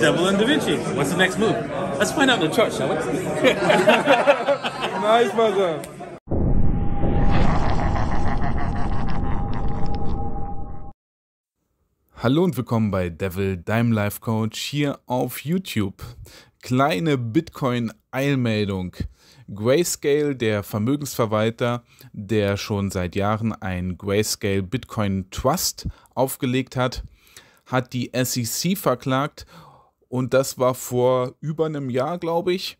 Devil and Da Vinci. What's the next move? Let's find out in the chart, shall we? nice, mother. Hallo und willkommen bei Devil Dime Life Coach hier auf YouTube. Kleine Bitcoin-Eilmeldung. Grayscale, der Vermögensverwalter, der schon seit Jahren ein Grayscale Bitcoin Trust aufgelegt hat, hat die SEC verklagt und das war vor über einem Jahr, glaube ich,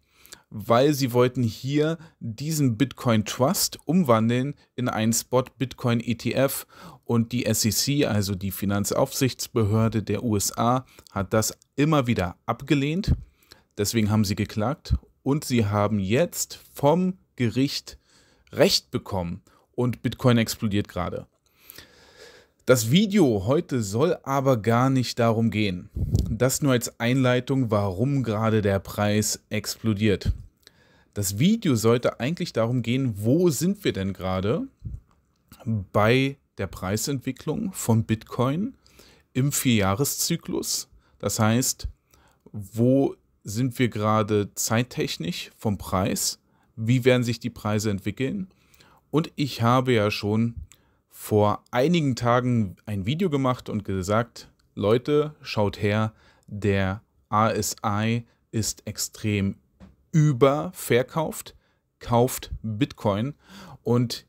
weil sie wollten hier diesen Bitcoin Trust umwandeln in einen Spot Bitcoin ETF. Und die SEC, also die Finanzaufsichtsbehörde der USA, hat das immer wieder abgelehnt. Deswegen haben sie geklagt und sie haben jetzt vom Gericht Recht bekommen und Bitcoin explodiert gerade. Das Video heute soll aber gar nicht darum gehen. Das nur als Einleitung, warum gerade der Preis explodiert. Das Video sollte eigentlich darum gehen, wo sind wir denn gerade bei der Preisentwicklung von Bitcoin im Vierjahreszyklus. Das heißt, wo sind wir gerade zeittechnisch vom Preis? Wie werden sich die Preise entwickeln? Und ich habe ja schon vor einigen Tagen ein Video gemacht und gesagt, Leute, schaut her, der ASI ist extrem überverkauft, kauft Bitcoin und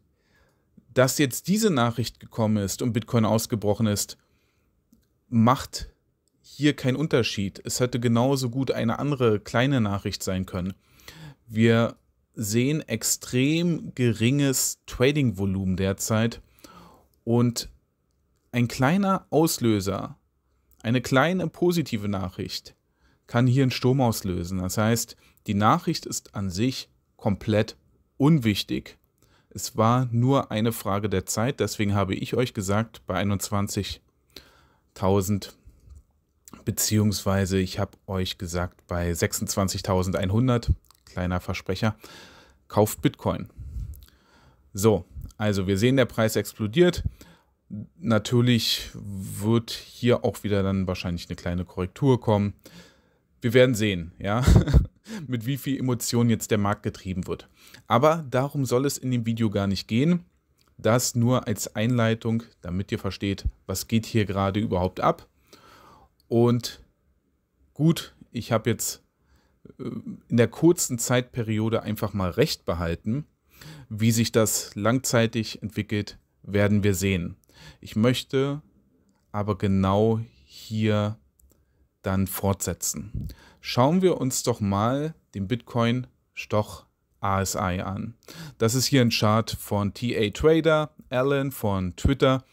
dass jetzt diese Nachricht gekommen ist und Bitcoin ausgebrochen ist, macht hier keinen Unterschied. Es hätte genauso gut eine andere kleine Nachricht sein können. Wir sehen extrem geringes Trading-Volumen derzeit und ein kleiner Auslöser, eine kleine positive Nachricht kann hier einen Sturm auslösen. Das heißt, die Nachricht ist an sich komplett unwichtig. Es war nur eine Frage der Zeit, deswegen habe ich euch gesagt, bei 21.000, beziehungsweise ich habe euch gesagt, bei 26.100, kleiner Versprecher, kauft Bitcoin. So, also wir sehen, der Preis explodiert. Natürlich wird hier auch wieder dann wahrscheinlich eine kleine Korrektur kommen. Wir werden sehen, ja, mit wie viel Emotionen jetzt der Markt getrieben wird. Aber darum soll es in dem Video gar nicht gehen. Das nur als Einleitung, damit ihr versteht, was geht hier gerade überhaupt ab. Und gut, ich habe jetzt äh, in der kurzen Zeitperiode einfach mal recht behalten. Wie sich das langzeitig entwickelt, werden wir sehen. Ich möchte aber genau hier dann fortsetzen. Schauen wir uns doch mal den Bitcoin Stoch ASI an. Das ist hier ein Chart von TA Trader, Alan von Twitter.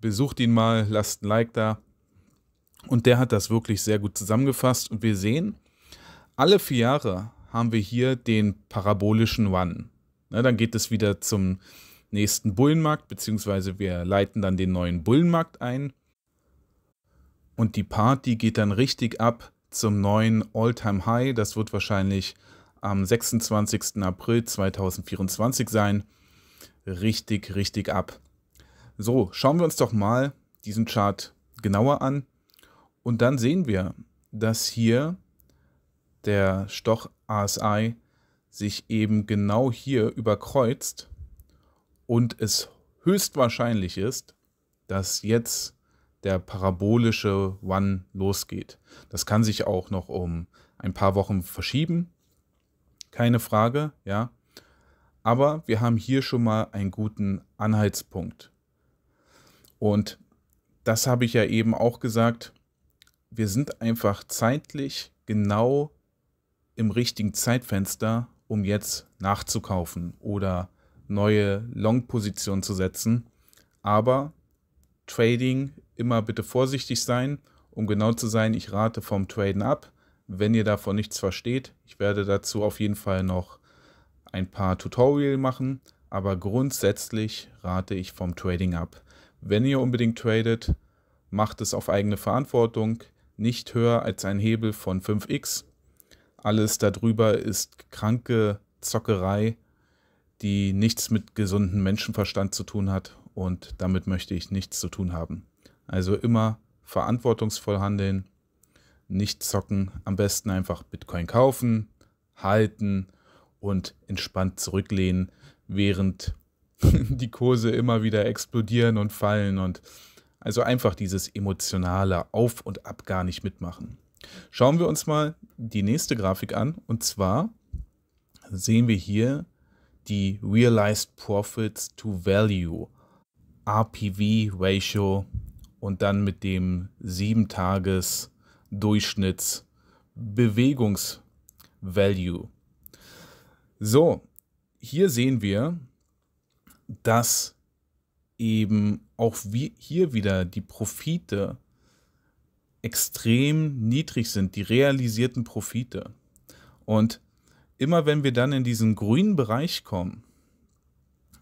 Besucht ihn mal, lasst ein Like da. Und der hat das wirklich sehr gut zusammengefasst. Und wir sehen, alle vier Jahre haben wir hier den parabolischen One. Na, ne, dann geht es wieder zum nächsten Bullenmarkt, beziehungsweise wir leiten dann den neuen Bullenmarkt ein. Und die Party geht dann richtig ab zum neuen All-Time High. Das wird wahrscheinlich am 26. April 2024 sein. Richtig, richtig ab. So, schauen wir uns doch mal diesen Chart genauer an. Und dann sehen wir, dass hier der Stoch ASI sich eben genau hier überkreuzt und es höchstwahrscheinlich ist, dass jetzt der parabolische One losgeht. Das kann sich auch noch um ein paar Wochen verschieben, keine Frage, ja. Aber wir haben hier schon mal einen guten Anhaltspunkt. Und das habe ich ja eben auch gesagt, wir sind einfach zeitlich genau im richtigen Zeitfenster, um jetzt nachzukaufen oder neue Long-Positionen zu setzen. Aber Trading immer bitte vorsichtig sein. Um genau zu sein, ich rate vom Traden ab. Wenn ihr davon nichts versteht, ich werde dazu auf jeden Fall noch ein paar Tutorial machen, aber grundsätzlich rate ich vom Trading ab. Wenn ihr unbedingt tradet, macht es auf eigene Verantwortung, nicht höher als ein Hebel von 5x alles darüber ist kranke Zockerei, die nichts mit gesundem Menschenverstand zu tun hat und damit möchte ich nichts zu tun haben. Also immer verantwortungsvoll handeln, nicht zocken, am besten einfach Bitcoin kaufen, halten und entspannt zurücklehnen, während die Kurse immer wieder explodieren und fallen und also einfach dieses emotionale Auf und Ab gar nicht mitmachen. Schauen wir uns mal die nächste Grafik an. Und zwar sehen wir hier die Realized Profits to Value, RPV Ratio und dann mit dem 7-Tages-Durchschnitts Bewegungs-Value. So, hier sehen wir, dass eben auch wir hier wieder die Profite extrem niedrig sind, die realisierten Profite. Und immer wenn wir dann in diesen grünen Bereich kommen,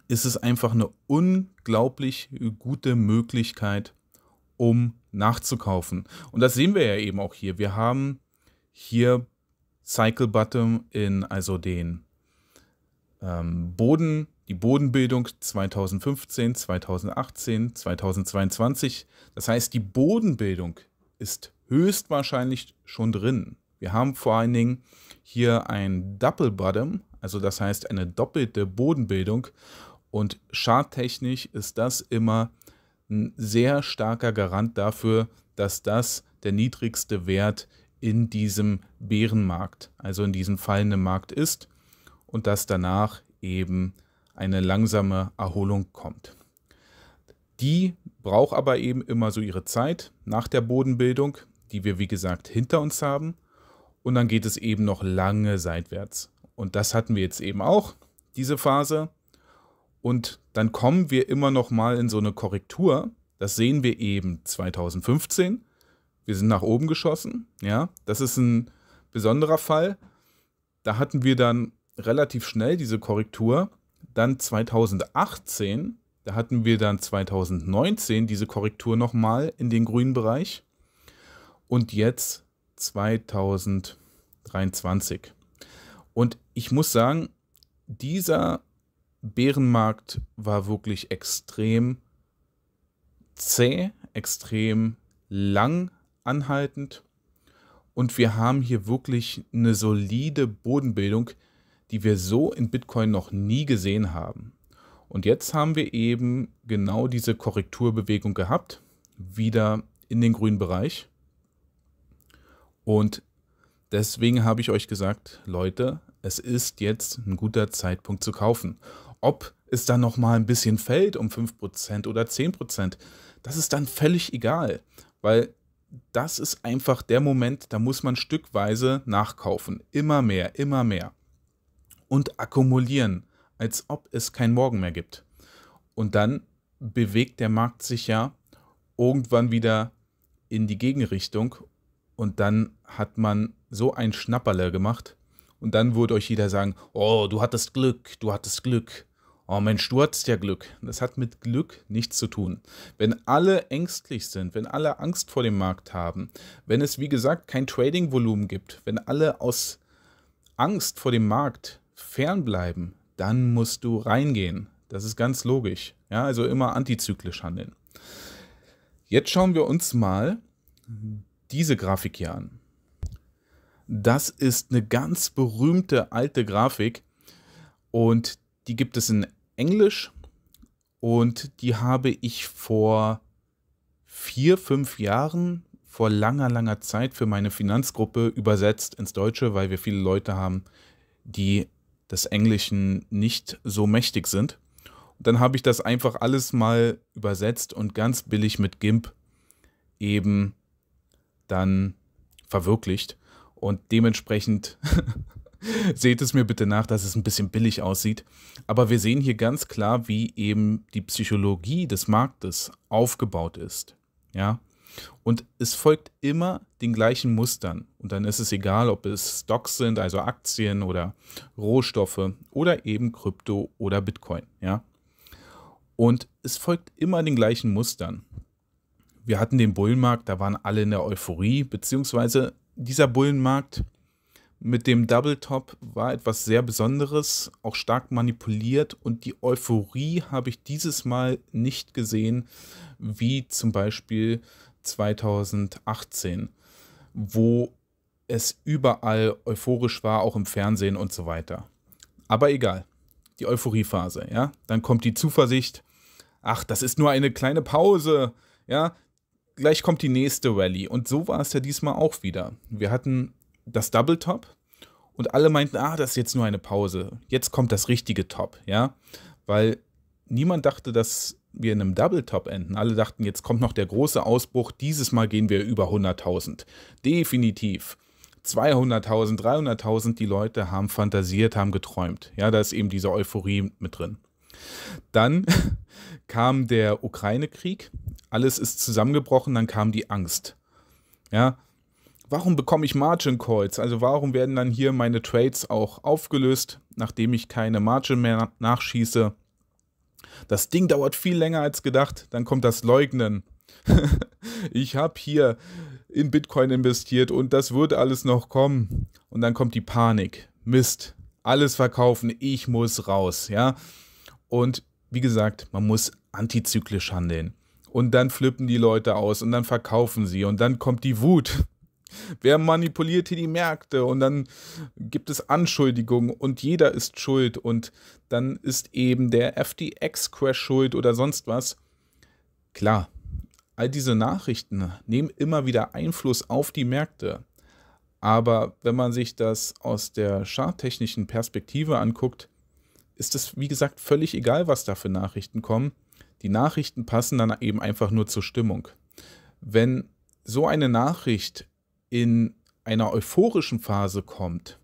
ist es einfach eine unglaublich gute Möglichkeit, um nachzukaufen. Und das sehen wir ja eben auch hier. Wir haben hier Cycle Bottom in also den ähm, Boden, die Bodenbildung 2015, 2018, 2022. Das heißt, die Bodenbildung ist höchstwahrscheinlich schon drin. Wir haben vor allen Dingen hier ein Double Bottom, also das heißt eine doppelte Bodenbildung. Und charttechnisch ist das immer ein sehr starker Garant dafür, dass das der niedrigste Wert in diesem Bärenmarkt, also in diesem fallenden Markt ist und dass danach eben eine langsame Erholung kommt. Die braucht aber eben immer so ihre Zeit nach der Bodenbildung, die wir wie gesagt hinter uns haben. Und dann geht es eben noch lange seitwärts. Und das hatten wir jetzt eben auch, diese Phase. Und dann kommen wir immer noch mal in so eine Korrektur. Das sehen wir eben 2015. Wir sind nach oben geschossen. Ja, das ist ein besonderer Fall. Da hatten wir dann relativ schnell diese Korrektur. Dann 2018 da hatten wir dann 2019 diese Korrektur nochmal in den grünen Bereich und jetzt 2023. Und ich muss sagen, dieser Bärenmarkt war wirklich extrem zäh, extrem lang anhaltend. Und wir haben hier wirklich eine solide Bodenbildung, die wir so in Bitcoin noch nie gesehen haben. Und jetzt haben wir eben genau diese Korrekturbewegung gehabt, wieder in den grünen Bereich. Und deswegen habe ich euch gesagt, Leute, es ist jetzt ein guter Zeitpunkt zu kaufen. Ob es dann nochmal ein bisschen fällt um 5% oder 10%, das ist dann völlig egal, weil das ist einfach der Moment, da muss man stückweise nachkaufen. Immer mehr, immer mehr. Und akkumulieren als ob es kein Morgen mehr gibt. Und dann bewegt der Markt sich ja irgendwann wieder in die Gegenrichtung und dann hat man so ein Schnapperle gemacht und dann wird euch jeder sagen, oh, du hattest Glück, du hattest Glück. Oh Mensch, du hattest ja Glück. Das hat mit Glück nichts zu tun. Wenn alle ängstlich sind, wenn alle Angst vor dem Markt haben, wenn es wie gesagt kein Trading-Volumen gibt, wenn alle aus Angst vor dem Markt fernbleiben, dann musst du reingehen. Das ist ganz logisch. Ja, also immer antizyklisch handeln. Jetzt schauen wir uns mal diese Grafik hier an. Das ist eine ganz berühmte alte Grafik und die gibt es in Englisch und die habe ich vor vier, fünf Jahren, vor langer, langer Zeit für meine Finanzgruppe übersetzt ins Deutsche, weil wir viele Leute haben, die des Englischen nicht so mächtig sind. Und dann habe ich das einfach alles mal übersetzt und ganz billig mit GIMP eben dann verwirklicht. Und dementsprechend seht es mir bitte nach, dass es ein bisschen billig aussieht. Aber wir sehen hier ganz klar, wie eben die Psychologie des Marktes aufgebaut ist. Ja, und es folgt immer den gleichen Mustern. Und dann ist es egal, ob es Stocks sind, also Aktien oder Rohstoffe oder eben Krypto oder Bitcoin. Ja? Und es folgt immer den gleichen Mustern. Wir hatten den Bullenmarkt, da waren alle in der Euphorie, beziehungsweise dieser Bullenmarkt mit dem Double Top war etwas sehr Besonderes, auch stark manipuliert und die Euphorie habe ich dieses Mal nicht gesehen, wie zum Beispiel 2018, wo es überall euphorisch war, auch im Fernsehen und so weiter. Aber egal, die Euphoriephase, ja. Dann kommt die Zuversicht, ach, das ist nur eine kleine Pause, ja. Gleich kommt die nächste Rallye. Und so war es ja diesmal auch wieder. Wir hatten das Double Top und alle meinten, ah, das ist jetzt nur eine Pause. Jetzt kommt das richtige Top, ja. Weil niemand dachte, dass wir in einem Double Top enden. Alle dachten, jetzt kommt noch der große Ausbruch. Dieses Mal gehen wir über 100.000. Definitiv. 200.000, 300.000, die Leute haben fantasiert, haben geträumt. Ja, da ist eben diese Euphorie mit drin. Dann kam der Ukraine-Krieg. Alles ist zusammengebrochen. Dann kam die Angst. Ja, warum bekomme ich Margin Calls? Also warum werden dann hier meine Trades auch aufgelöst, nachdem ich keine Margin mehr nachschieße? Das Ding dauert viel länger als gedacht. Dann kommt das Leugnen. ich habe hier in Bitcoin investiert und das wird alles noch kommen. Und dann kommt die Panik. Mist, alles verkaufen, ich muss raus, ja. Und wie gesagt, man muss antizyklisch handeln. Und dann flippen die Leute aus und dann verkaufen sie und dann kommt die Wut. Wer manipuliert hier die Märkte? Und dann gibt es Anschuldigungen und jeder ist schuld und dann ist eben der FTX-Crash schuld oder sonst was. Klar, all diese Nachrichten nehmen immer wieder Einfluss auf die Märkte. Aber wenn man sich das aus der charttechnischen Perspektive anguckt, ist es wie gesagt völlig egal, was da für Nachrichten kommen. Die Nachrichten passen dann eben einfach nur zur Stimmung. Wenn so eine Nachricht in einer euphorischen Phase kommt,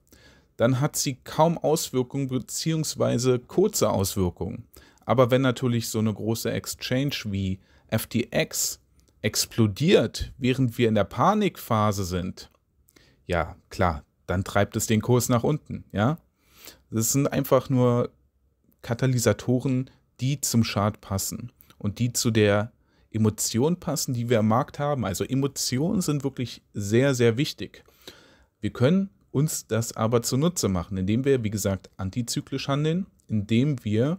dann hat sie kaum Auswirkungen beziehungsweise kurze Auswirkungen. Aber wenn natürlich so eine große Exchange wie FTX explodiert, während wir in der Panikphase sind, ja, klar, dann treibt es den Kurs nach unten, ja? Das sind einfach nur Katalysatoren, die zum Chart passen und die zu der Emotionen passen, die wir am Markt haben. Also Emotionen sind wirklich sehr, sehr wichtig. Wir können uns das aber zunutze machen, indem wir, wie gesagt, antizyklisch handeln, indem wir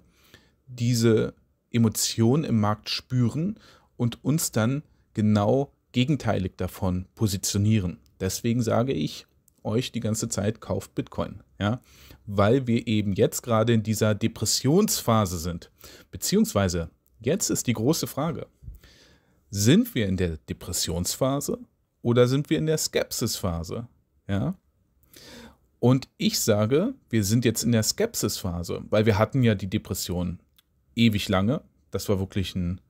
diese Emotionen im Markt spüren und uns dann genau gegenteilig davon positionieren. Deswegen sage ich euch die ganze Zeit, kauft Bitcoin. Ja? Weil wir eben jetzt gerade in dieser Depressionsphase sind. Beziehungsweise, jetzt ist die große Frage, sind wir in der Depressionsphase oder sind wir in der Skepsisphase? Ja. Und ich sage, wir sind jetzt in der Skepsisphase, weil wir hatten ja die Depression ewig lange. Das war wirklich ein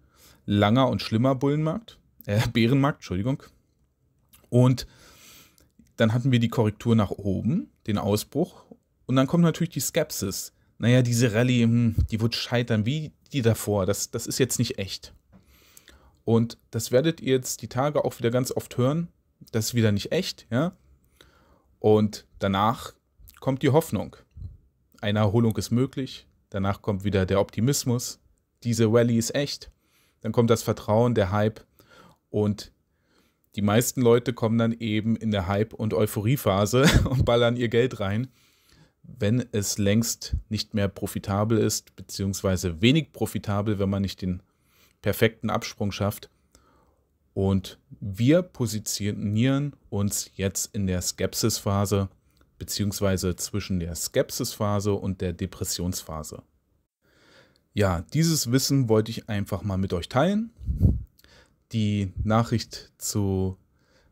langer und schlimmer Bullenmarkt, äh, Bärenmarkt, Entschuldigung. Und dann hatten wir die Korrektur nach oben, den Ausbruch. Und dann kommt natürlich die Skepsis. Naja, diese Rallye, hm, die wird scheitern wie die davor. Das, das ist jetzt nicht echt. Und das werdet ihr jetzt die Tage auch wieder ganz oft hören. Das ist wieder nicht echt, ja. Und danach kommt die Hoffnung. Eine Erholung ist möglich. Danach kommt wieder der Optimismus. Diese Rallye ist echt. Dann kommt das Vertrauen, der Hype. Und die meisten Leute kommen dann eben in der Hype- und Euphoriephase und ballern ihr Geld rein, wenn es längst nicht mehr profitabel ist, beziehungsweise wenig profitabel, wenn man nicht den perfekten Absprung schafft. Und wir positionieren uns jetzt in der Skepsisphase beziehungsweise zwischen der Skepsisphase und der Depressionsphase. Ja, dieses Wissen wollte ich einfach mal mit euch teilen. Die Nachricht zu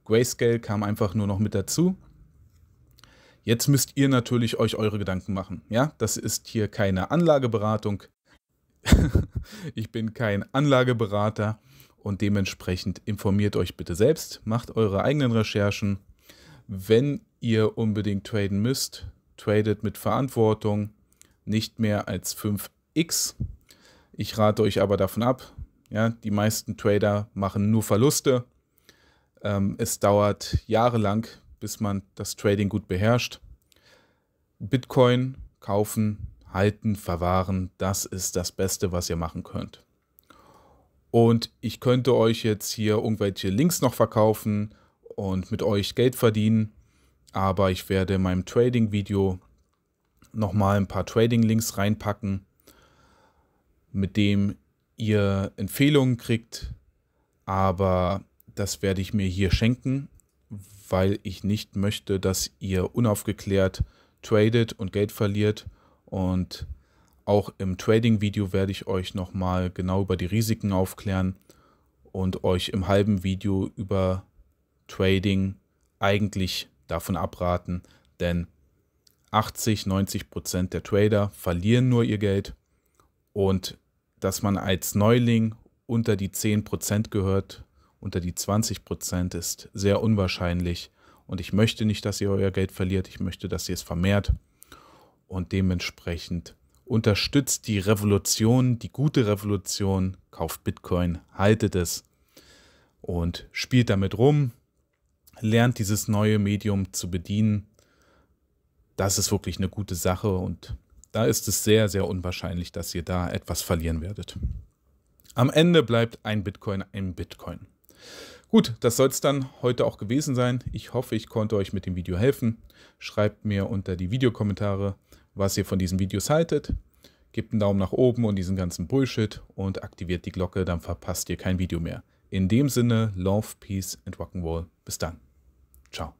Grayscale kam einfach nur noch mit dazu. Jetzt müsst ihr natürlich euch eure Gedanken machen. Ja, das ist hier keine Anlageberatung. ich bin kein Anlageberater und dementsprechend informiert euch bitte selbst, macht eure eigenen Recherchen. Wenn ihr unbedingt traden müsst, tradet mit Verantwortung, nicht mehr als 5x. Ich rate euch aber davon ab. Ja, die meisten Trader machen nur Verluste. Ähm, es dauert jahrelang, bis man das Trading gut beherrscht. Bitcoin kaufen halten, verwahren, das ist das Beste, was ihr machen könnt. Und ich könnte euch jetzt hier irgendwelche Links noch verkaufen und mit euch Geld verdienen, aber ich werde in meinem Trading-Video nochmal ein paar Trading-Links reinpacken, mit dem ihr Empfehlungen kriegt, aber das werde ich mir hier schenken, weil ich nicht möchte, dass ihr unaufgeklärt tradet und Geld verliert und auch im Trading-Video werde ich euch nochmal genau über die Risiken aufklären und euch im halben Video über Trading eigentlich davon abraten, denn 80, 90 Prozent der Trader verlieren nur ihr Geld und dass man als Neuling unter die 10 Prozent gehört, unter die 20 Prozent ist sehr unwahrscheinlich und ich möchte nicht, dass ihr euer Geld verliert, ich möchte, dass ihr es vermehrt und dementsprechend unterstützt die Revolution, die gute Revolution, kauft Bitcoin, haltet es und spielt damit rum, lernt dieses neue Medium zu bedienen. Das ist wirklich eine gute Sache und da ist es sehr, sehr unwahrscheinlich, dass ihr da etwas verlieren werdet. Am Ende bleibt ein Bitcoin ein Bitcoin. Gut, das soll es dann heute auch gewesen sein. Ich hoffe, ich konnte euch mit dem Video helfen. Schreibt mir unter die Videokommentare, was ihr von diesen Videos haltet. Gebt einen Daumen nach oben und diesen ganzen Bullshit und aktiviert die Glocke, dann verpasst ihr kein Video mehr. In dem Sinne, Love, Peace and Rock'n'Roll. Bis dann. Ciao.